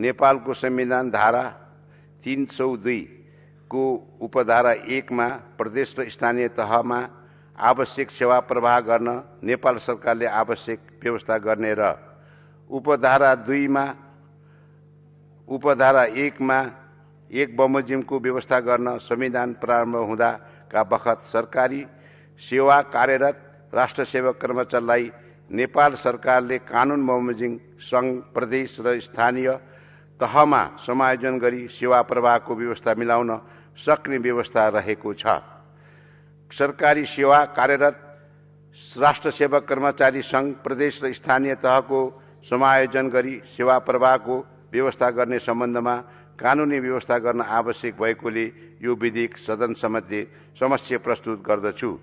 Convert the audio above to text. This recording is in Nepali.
नेपालको संविधान धारा तिन सौ दुईको उपधारा एकमा प्रदेश र स्थानीय तहमा आवश्यक सेवा प्रवाह गर्न नेपाल सरकारले आवश्यक व्यवस्था गर्ने र उपधारा दुईमा उपधारा एकमा एक बमोजिमको व्यवस्था गर्न संविधान प्रारम्भ हुँदाका बखत सरकारी सेवा कार्यरत राष्ट्र सेवक कर्मचारीलाई नेपाल सरकारले कानुन बमोजिम सङ्घ प्रदेश र स्थानीय तहमा समायोजन गरी सेवा प्रवाहको व्यवस्था मिलाउन सक्ने व्यवस्था रहेको छ सरकारी सेवा कार्यरत राष्ट्र सेवक कर्मचारी सङ्घ प्रदेश र स्थानीय तहको समायोजन गरी सेवा प्रवाहको व्यवस्था गर्ने सम्बन्धमा कानुनी व्यवस्था गर्न आवश्यक भएकोले यो विधेयक सदन समक्ष समस्या प्रस्तुत गर्दछु